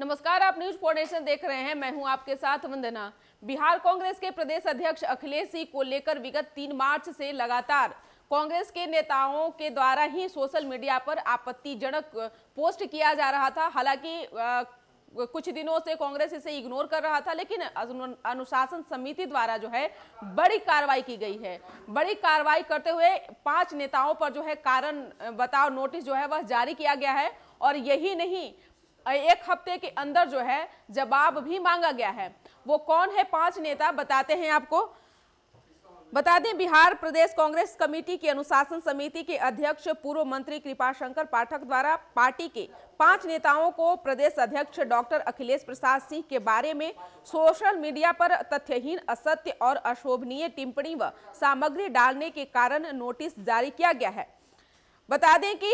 नमस्कार आप न्यूज पॉडेशन देख रहे हैं मैं हूं आपके साथ वंदना बिहार कांग्रेस के प्रदेश अध्यक्ष अखिलेश सिंह को लेकर विगत तीन मार्च से लगातार कांग्रेस के नेताओं के द्वारा ही सोशल मीडिया पर आपत्तिजनक पोस्ट किया जा रहा था हालांकि कुछ दिनों से कांग्रेस इसे इग्नोर कर रहा था लेकिन अनुशासन समिति द्वारा जो है बड़ी कार्रवाई की गई है बड़ी कार्रवाई करते हुए पांच नेताओं पर जो है कारण बताओ नोटिस जो है वह जारी किया गया है और यही नहीं एक हफ्ते के अंदर जो है जवाब भी मांगा गया है वो कौन है पांच नेता बताते हैं आपको बता दें बिहार प्रदेश कांग्रेस कमेटी के अनुशासन समिति के अध्यक्ष पूर्व मंत्री कृपा शंकर पाठक द्वारा पार्टी के पांच नेताओं को प्रदेश अध्यक्ष डॉक्टर अखिलेश प्रसाद सिंह के बारे में सोशल मीडिया पर तथ्यहीन असत्य और अशोभनीय टिप्पणी व सामग्री डालने के कारण नोटिस जारी किया गया है बता दें कि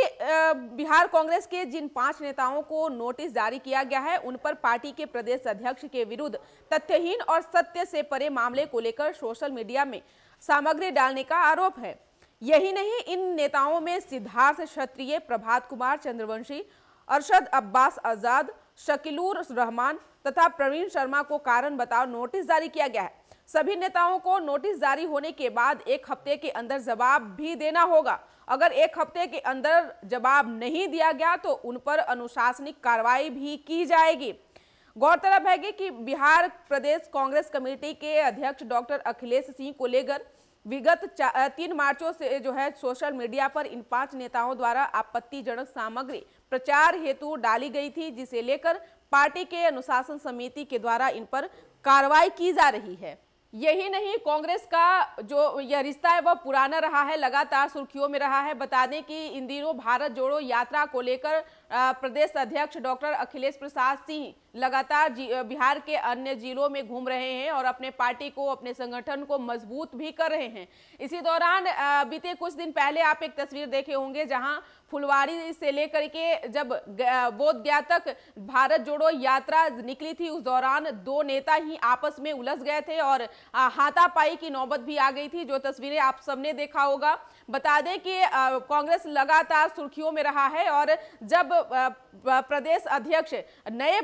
बिहार कांग्रेस के जिन पांच नेताओं को नोटिस जारी किया गया है उन पर पार्टी के प्रदेश अध्यक्ष के विरुद्ध तथ्यहीन और सत्य से परे मामले को लेकर सोशल मीडिया में सामग्री डालने का आरोप है यही नहीं इन नेताओं में सिद्धार्थ क्षत्रिय प्रभात कुमार चंद्रवंशी अरशद अब्बास आजाद शकीलुर रहमान तथा प्रवीण शर्मा को कारण बताओ नोटिस जारी किया गया है सभी नेताओं को नोटिस जारी होने के बाद एक हफ्ते के अंदर जवाब भी देना होगा अगर एक हफ्ते के अंदर जवाब नहीं दिया गया तो उन पर अनुशासनिक कार्रवाई भी की जाएगी गौरतलब है कि बिहार प्रदेश कांग्रेस कमेटी के अध्यक्ष डॉक्टर अखिलेश सिंह को लेकर विगत तीन मार्चों से जो है सोशल मीडिया पर इन पांच नेताओं द्वारा आपत्तिजनक सामग्री प्रचार हेतु डाली गई थी जिसे लेकर पार्टी के अनुशासन समिति के द्वारा इन पर कार्रवाई की जा रही है यही नहीं कांग्रेस का जो यह रिश्ता है वह पुराना रहा है लगातार सुर्खियों में रहा है बता दें कि इन दिनों भारत जोड़ो यात्रा को लेकर प्रदेश अध्यक्ष डॉक्टर अखिलेश प्रसाद सिंह लगातार बिहार के अन्य जिलों में घूम रहे हैं और अपने पार्टी को अपने संगठन को मजबूत भी कर रहे हैं इसी दौरान बीते कुछ दिन पहले आप एक तस्वीर देखे होंगे जहां फुलवारी से लेकर के जब बोध गया तक भारत जोड़ो यात्रा निकली थी उस दौरान दो नेता ही आपस में उलझ गए थे और हाथापाई की नौबत भी आ गई थी जो तस्वीरें आप सबने देखा होगा बता दें कि कांग्रेस लगातार सुर्खियों में रहा है और जब प्रदेश अध्यक्ष नए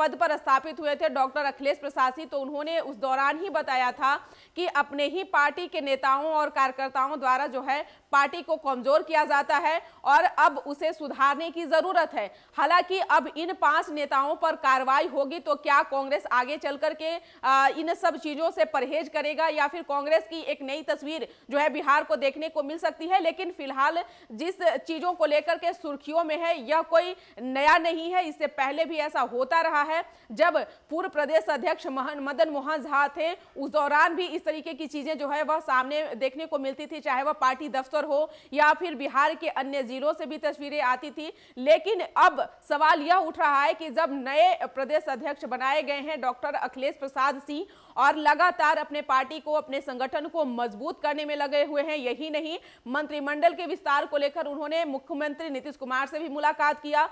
पद पर स्थापित हुए थे डॉक्टर अखिलेश प्रसाद सिंह तो उन्होंने उस दौरान ही बताया था कि अपने ही पार्टी के नेताओं और कार्यकर्ताओं द्वारा जो है पार्टी को कमजोर किया जाता है और अब उसे सुधारने की जरूरत है हालांकि अब इन पांच नेताओं पर कार्रवाई होगी तो क्या कांग्रेस आगे चल करके इन सब चीजों से परहेज करेगा या फिर कांग्रेस की एक नई तस्वीर जो है बिहार को देखने को मिल सकती है लेकिन फिलहाल जिस चीजों को लेकर के सुर्खियों में है यह कोई नया नहीं है इससे पहले भी ऐसा होता रहा है है जब पूर्व प्रदेश अध्यक्ष मदन मोहन झा थे उस दौरान भी इस तरीके की चीजें जो है वह सामने देखने को मिलती थी चाहे वह पार्टी दफ्तर हो या फिर बिहार के अन्य जिलों से भी तस्वीरें आती थी लेकिन अब सवाल यह उठ रहा है कि जब नए प्रदेश अध्यक्ष बनाए गए हैं डॉक्टर अखिलेश प्रसाद सिंह और लगातार अपने पार्टी को अपने संगठन को मजबूत करने में लगे हुए हैं यही नहीं मंत्रिमंडल के विस्तार को लेकर उन्होंने मुख्यमंत्री नीतीश कुमार से भी मुलाकात किया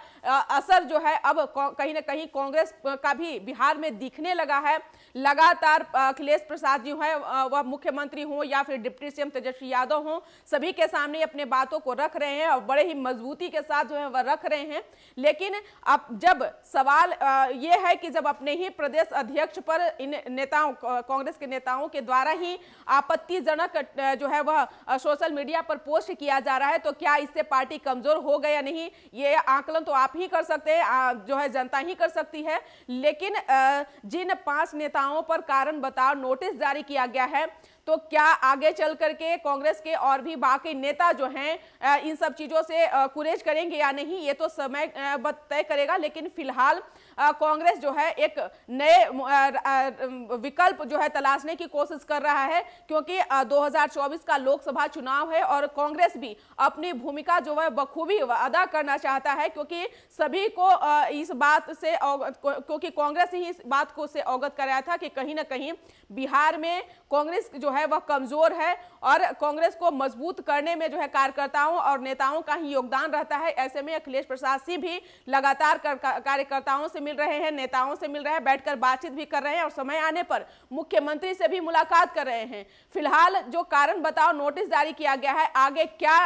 असर जो है अब कहीं ना कहीं कांग्रेस का भी बिहार में दिखने लगा है लगातार अखिलेश प्रसाद जी हैं वह मुख्यमंत्री हों या फिर डिप्टी सीएम तेजस्वी यादव हों सभी के सामने अपने बातों को रख रहे हैं और बड़े ही मजबूती के साथ जो है वह रख रहे हैं लेकिन अब जब सवाल ये है कि जब अपने ही प्रदेश अध्यक्ष पर इन नेताओं कांग्रेस के नेताओं के द्वारा ही आपत्तिजनक जो है वह सोशल मीडिया पर पोस्ट किया जा रहा है तो क्या इससे पार्टी कमजोर हो गया नहीं ये आकलन तो आप ही कर सकते हैं जो है जनता ही कर सकती है लेकिन जिन पांच नेताओं पर कारण बताओ नोटिस जारी किया गया है तो क्या आगे चल करके कांग्रेस के और भी बाकी नेता जो हैं इन सब चीज़ों से कुरेज करेंगे या नहीं ये तो समय तय करेगा लेकिन फिलहाल कांग्रेस जो है एक नए विकल्प जो है तलाशने की कोशिश कर रहा है क्योंकि 2024 का लोकसभा चुनाव है और कांग्रेस भी अपनी भूमिका जो है बखूबी अदा करना चाहता है क्योंकि सभी को इस बात से क्योंकि कांग्रेस ही इस बात को से अवगत कराया था कि कहीं ना कहीं बिहार में कांग्रेस जो है है वह कमजोर है और कांग्रेस को मजबूत करने में जो है कार्यकर्ताओं और नेताओं का ही योगदान रहता है ऐसे में अखिलेश प्रसाद सिंह भी लगातार कार्यकर्ताओं से मिल रहे हैं नेताओं से मिल रहे हैं बैठकर बातचीत भी कर रहे हैं और समय आने पर मुख्यमंत्री से भी मुलाकात कर रहे हैं फिलहाल जो कारण बताओ नोटिस जारी किया गया है आगे क्या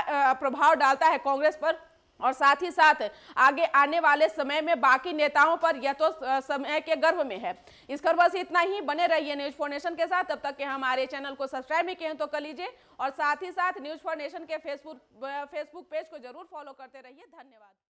प्रभाव डालता है कांग्रेस पर और साथ ही साथ आगे आने वाले समय में बाकी नेताओं पर यह तो समय के गर्व में है इस खबर बस इतना ही बने रहिए न्यूज फॉर नेशन के साथ तब तक के हमारे चैनल को सब्सक्राइब भी किए तो कर लीजिए और साथ ही साथ न्यूज फॉर नेशन के फेसबुक फेसबुक पेज को जरूर फॉलो करते रहिए धन्यवाद